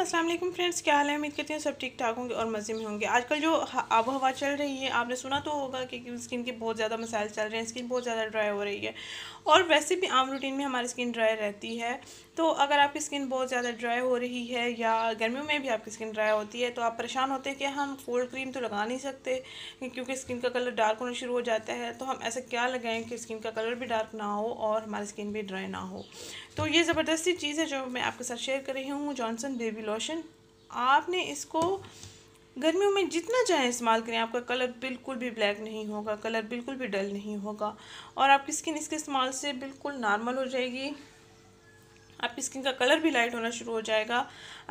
अस्सलाम वालेकुम फ्रेंड्स क्या हाल है उम्मीद करती हूँ सब ठीक ठाक होंगे और मज़े में होंगे आजकल जो आब हवा चल रही है आपने सुना तो होगा कि स्किन के बहुत ज़्यादा मसाइल चल रहे हैं स्किन बहुत ज़्यादा ड्राई हो रही है और वैसे भी आम रूटीन में हमारी स्किन ड्राई रहती है तो अगर आपकी स्किन बहुत ज़्यादा ड्राई हो रही है या गर्मियों में भी आपकी स्किन ड्राई होती है तो आप परेशान होते हैं कि हम कोल्ड क्रीम तो लगा नहीं सकते क्योंकि स्किन का कलर डार्क होना शुरू हो जाता है तो हम ऐसा क्या लगाएं कि स्किन का कलर भी डार्क ना हो और हमारी स्किन भी ड्राई ना हो तो ये ज़बरदस्ती चीज़ है जो मैं आपके साथ शेयर कर रही हूँ जॉनसन बेबी लोशन आपने इसको गर्मियों में जितना चाहे इस्तेमाल करें आपका कलर बिल्कुल भी ब्लैक नहीं होगा कलर बिल्कुल भी डल नहीं होगा और आपकी स्किन इसके इस्तेमाल से बिल्कुल नॉर्मल हो जाएगी आपकी स्किन का कलर भी लाइट होना शुरू हो जाएगा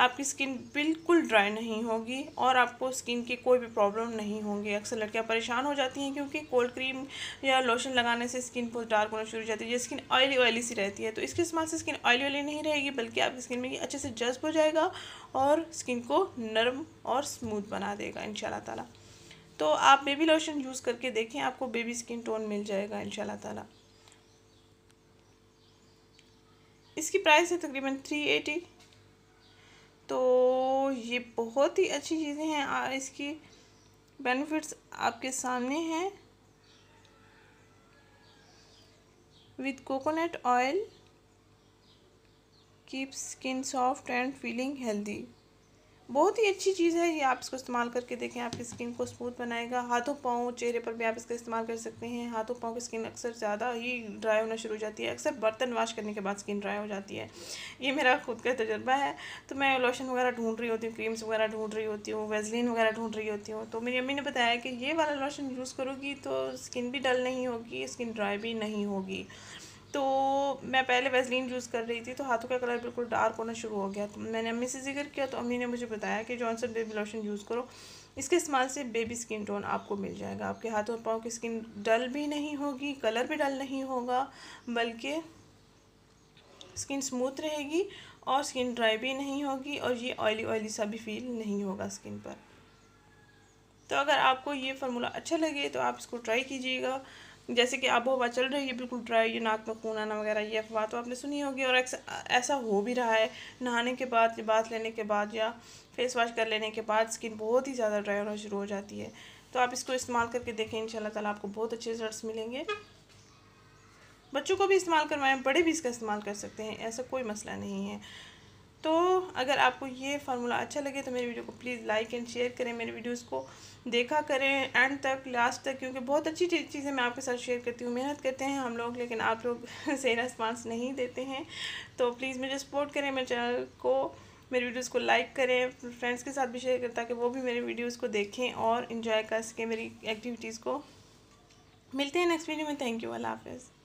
आपकी स्किन बिल्कुल ड्राई नहीं होगी और आपको स्किन की कोई भी प्रॉब्लम नहीं होंगी अक्सर लड़कियाँ परेशान हो जाती हैं क्योंकि कोल्ड क्रीम या लोशन लगाने से स्किन बहुत डार्क होना शुरू हो जाती है जो स्किन ऑयली ऑयली सी रहती है तो इसके इस्तेमाल से स्किन ऑयली ऑयली नहीं रहेगी बल्कि आपकी स्किन में अच्छे से जज्ब हो जाएगा और स्किन को नरम और स्मूथ बना देगा इन शाला तो आप बेबी लोशन यूज़ करके देखें आपको बेबी स्किन टोन मिल जाएगा इन शाला इसकी प्राइस है तकरीबन थ्री एटी तो ये बहुत ही अच्छी चीज़ें हैं और इसकी बेनिफिट्स आपके सामने हैं with coconut oil keep skin soft and feeling healthy बहुत ही अच्छी चीज़ है ये आप इसको इस्तेमाल करके देखें आपकी स्किन को स्मूथ बनाएगा हाथों पाँव चेहरे पर भी आप इसका इस्तेमाल कर सकते हैं हाथों पाँव की स्किन अक्सर ज़्यादा ही ड्राई होना शुरू हो जाती है अक्सर बर्तन वाश करने के बाद स्किन ड्राई हो जाती है ये मेरा खुद का तजर्बा है तो मैं लोशन वगैरह ढूंढ रही होती हूँ क्रीम्स वगैरह ढूंढ रही होती हूँ वेजलिन वगैरह ढूंढ रही होती हूँ तो मेरी अम्मी ने बताया कि ये वाला लोशन यूज़ करूँगी तो स्किन भी डल नहीं होगी स्किन ड्राई भी नहीं होगी तो मैं पहले वेजलिन यूज़ कर रही थी तो हाथों का कलर बिल्कुल डार्क होना शुरू हो गया तो मैंने अम्मी से जिक्र किया तो अम्मी ने मुझे बताया कि जॉनसन बेबी लोशन यूज़ करो इसके इस्तेमाल से बेबी स्किन टोन आपको मिल जाएगा आपके हाथों और पाँव की स्किन डल भी नहीं होगी कलर भी डल नहीं होगा बल्कि स्किन स्मूथ रहेगी और स्किन ड्राई भी नहीं होगी और ये ऑयली ऑयली सा भी फील नहीं होगा स्किन पर तो अगर आपको ये फार्मूला अच्छा लगे तो आप इसको ट्राई कीजिएगा जैसे कि आबो हवा चल रही है बिल्कुल ड्राई ये नाक में खून आना वगैरह ये अफवाह तो आपने सुनी होगी और ऐसा हो भी रहा है नहाने के बाद लिबास लेने के बाद या फेस वॉश कर लेने के बाद स्किन बहुत ही ज़्यादा ड्राई होना शुरू हो जाती है तो आप इसको इस्तेमाल करके देखें इन ताला आपको बहुत अच्छे रिजल्ट्स मिलेंगे बच्चों को भी इस्तेमाल करवाएं बड़े भी इसका इस्तेमाल कर सकते हैं ऐसा कोई मसला नहीं है तो अगर आपको ये फार्मूला अच्छा लगे तो मेरे वीडियो को प्लीज़ लाइक एंड शेयर करें मेरे वीडियोस को देखा करें एंड तक लास्ट तक क्योंकि बहुत अच्छी चीज़ें मैं आपके साथ शेयर करती हूँ मेहनत करते हैं हम लोग लेकिन आप लोग सही रिस्पांस नहीं देते हैं तो प्लीज़ मुझे सपोर्ट करें मेरे चैनल को मेरे वीडियोज़ को लाइक करें फ्रेंड्स के साथ भी शेयर करें ताकि वो भी मेरे वीडियोज़ को देखें और इन्जॉय कर सकें मेरी एक्टिविटीज़ को मिलते हैं नेक्स्ट वीडियो में थैंक यू अल्लाह हाफिज़